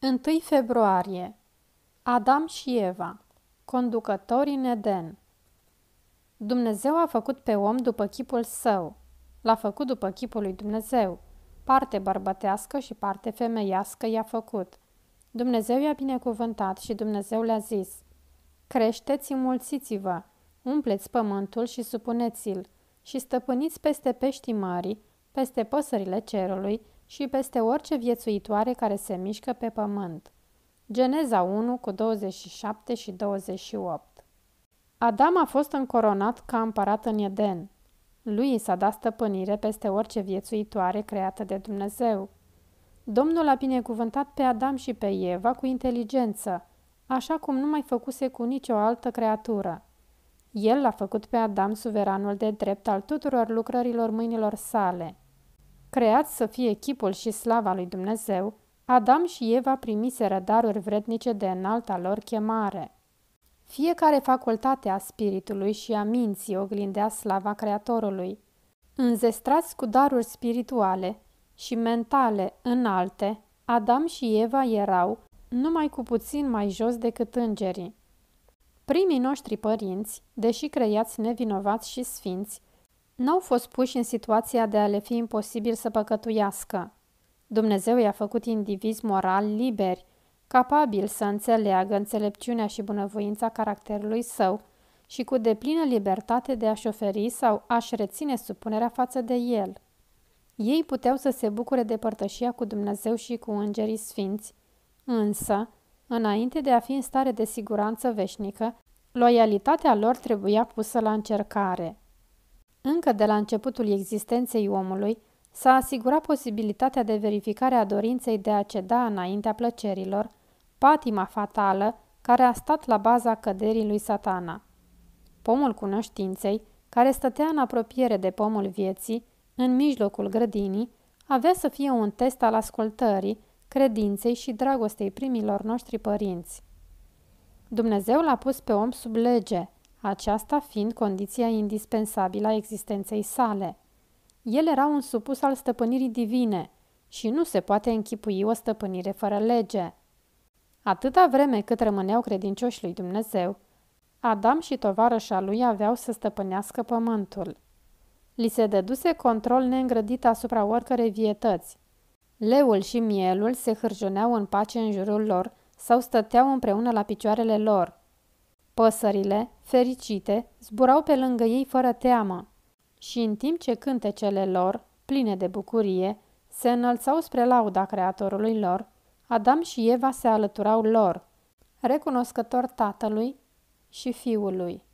1 februarie Adam și Eva, conducători în Eden Dumnezeu a făcut pe om după chipul său, l-a făcut după chipul lui Dumnezeu, parte bărbătească și parte femeiască i-a făcut. Dumnezeu i-a binecuvântat și Dumnezeu le-a zis, Creșteți, înmulțiți-vă, umpleți pământul și supuneți-l și stăpâniți peste peștii mării, peste păsările cerului, și peste orice viețuitoare care se mișcă pe pământ. Geneza 1 cu 27 și 28 Adam a fost încoronat ca împărat în Eden. Lui s-a dat stăpânire peste orice viețuitoare creată de Dumnezeu. Domnul a binecuvântat pe Adam și pe Eva cu inteligență, așa cum nu mai făcuse cu nicio altă creatură. El l-a făcut pe Adam suveranul de drept al tuturor lucrărilor mâinilor sale – Creați să fie chipul și slava lui Dumnezeu, Adam și Eva primiseră daruri vrednice de înalta lor chemare. Fiecare facultate a spiritului și a minții oglindea slava Creatorului. Înzestrați cu daruri spirituale și mentale înalte, Adam și Eva erau numai cu puțin mai jos decât îngerii. Primii noștri părinți, deși creați nevinovați și sfinți, N-au fost puși în situația de a le fi imposibil să păcătuiască. Dumnezeu i-a făcut indivizi moral liberi, capabili să înțeleagă înțelepciunea și bunăvoința caracterului său și cu deplină libertate de a-și oferi sau a-și reține supunerea față de el. Ei puteau să se bucure de părtășia cu Dumnezeu și cu îngerii sfinți, însă, înainte de a fi în stare de siguranță veșnică, loialitatea lor trebuia pusă la încercare. Încă de la începutul existenței omului, s-a asigurat posibilitatea de verificare a dorinței de a ceda înaintea plăcerilor, patima fatală care a stat la baza căderii lui satana. Pomul cunoștinței, care stătea în apropiere de pomul vieții, în mijlocul grădinii, avea să fie un test al ascultării, credinței și dragostei primilor noștri părinți. Dumnezeu l-a pus pe om sub lege, aceasta fiind condiția indispensabilă a existenței sale. El era un supus al stăpânirii divine și nu se poate închipui o stăpânire fără lege. Atâta vreme cât rămâneau credincioși lui Dumnezeu, Adam și tovarășa lui aveau să stăpânească pământul. Li se dăduse control neîngrădit asupra oricărei vietăți. Leul și mielul se hârjoneau în pace în jurul lor sau stăteau împreună la picioarele lor, Păsările, fericite, zburau pe lângă ei fără teamă și în timp ce cântecele lor, pline de bucurie, se înălțau spre lauda creatorului lor, Adam și Eva se alăturau lor, recunoscător tatălui și fiului.